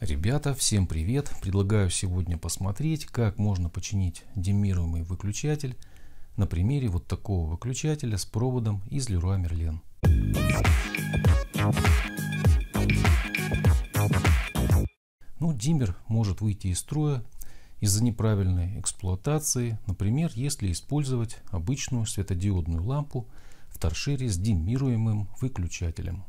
Ребята, всем привет! Предлагаю сегодня посмотреть, как можно починить демируемый выключатель на примере вот такого выключателя с проводом из Leroy Merlin. Ну, диммер может выйти из строя из-за неправильной эксплуатации, например, если использовать обычную светодиодную лампу в торшере с демируемым выключателем.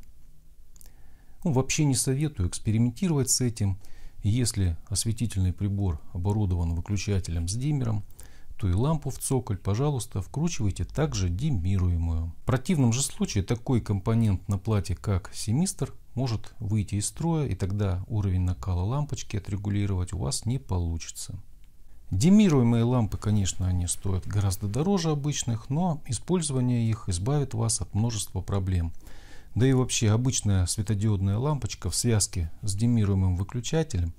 Ну, вообще не советую экспериментировать с этим. Если осветительный прибор оборудован выключателем с диммером, то и лампу в цоколь, пожалуйста, вкручивайте также диммируемую. В противном же случае такой компонент на плате, как семистр, может выйти из строя, и тогда уровень накала лампочки отрегулировать у вас не получится. Демируемые лампы, конечно, они стоят гораздо дороже обычных, но использование их избавит вас от множества проблем – да и вообще обычная светодиодная лампочка в связке с димируемым выключателем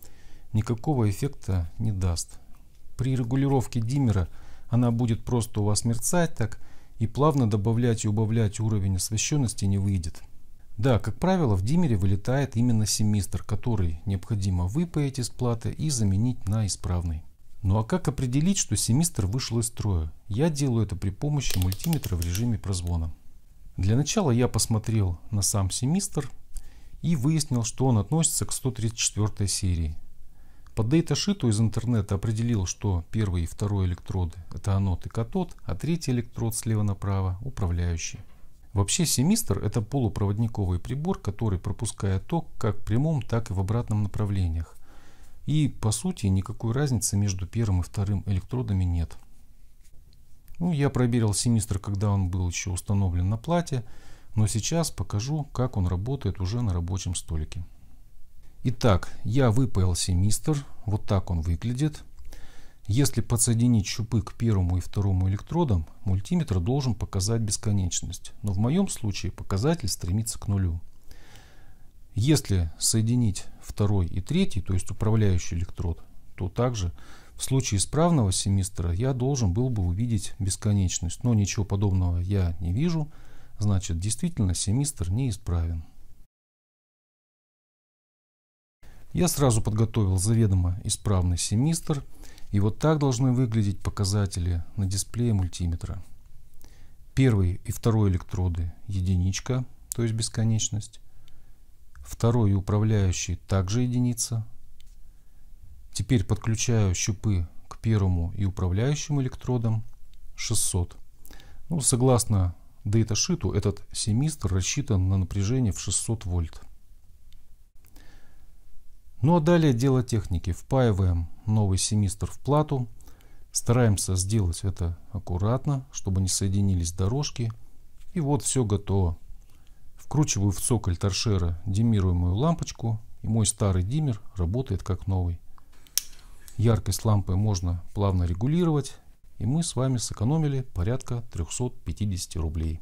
никакого эффекта не даст. При регулировке диммера она будет просто у вас мерцать так и плавно добавлять и убавлять уровень освещенности не выйдет. Да, как правило, в диммере вылетает именно семистр, который необходимо выпаять из платы и заменить на исправный. Ну а как определить, что семистр вышел из строя? Я делаю это при помощи мультиметра в режиме прозвона. Для начала я посмотрел на сам семестр и выяснил, что он относится к 134 серии. По дейташиту из интернета определил, что первый и второй электроды – это анод и катод, а третий электрод слева направо – управляющий. Вообще семистр – это полупроводниковый прибор, который пропускает ток как в прямом, так и в обратном направлениях. И по сути никакой разницы между первым и вторым электродами нет. Ну, я проверил семистр, когда он был еще установлен на плате, но сейчас покажу, как он работает уже на рабочем столике. Итак, я выпаял семистр, вот так он выглядит. Если подсоединить щупы к первому и второму электродам, мультиметр должен показать бесконечность, но в моем случае показатель стремится к нулю. Если соединить второй и третий, то есть управляющий электрод, то также в случае исправного семестра я должен был бы увидеть бесконечность, но ничего подобного я не вижу, значит действительно семестр неисправен. Я сразу подготовил заведомо исправный семестр, и вот так должны выглядеть показатели на дисплее мультиметра. Первый и второй электроды – единичка, то есть бесконечность. Второй и управляющий – также единица, Теперь подключаю щупы к первому и управляющим электродам 600. Ну, согласно Дейташиту этот семистр рассчитан на напряжение в 600 вольт. Ну а далее дело техники. Впаиваем новый семистр в плату. Стараемся сделать это аккуратно, чтобы не соединились дорожки. И вот все готово. Вкручиваю в цоколь торшера демируемую лампочку, и мой старый диммер работает как новый. Яркость лампы можно плавно регулировать, и мы с вами сэкономили порядка 350 рублей.